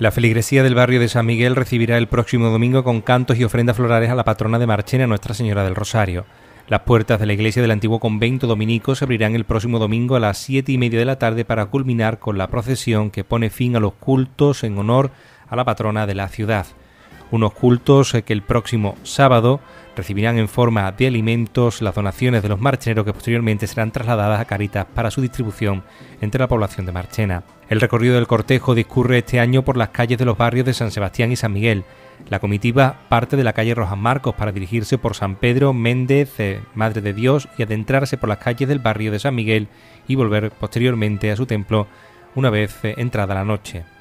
La feligresía del barrio de San Miguel recibirá el próximo domingo con cantos y ofrendas florales a la patrona de Marchena, Nuestra Señora del Rosario. Las puertas de la iglesia del antiguo convento dominico se abrirán el próximo domingo a las siete y media de la tarde para culminar con la procesión que pone fin a los cultos en honor a la patrona de la ciudad unos cultos eh, que el próximo sábado recibirán en forma de alimentos las donaciones de los marcheneros que posteriormente serán trasladadas a Caritas para su distribución entre la población de Marchena. El recorrido del cortejo discurre este año por las calles de los barrios de San Sebastián y San Miguel. La comitiva parte de la calle Rojas Marcos para dirigirse por San Pedro, Méndez, eh, Madre de Dios y adentrarse por las calles del barrio de San Miguel y volver posteriormente a su templo una vez eh, entrada la noche.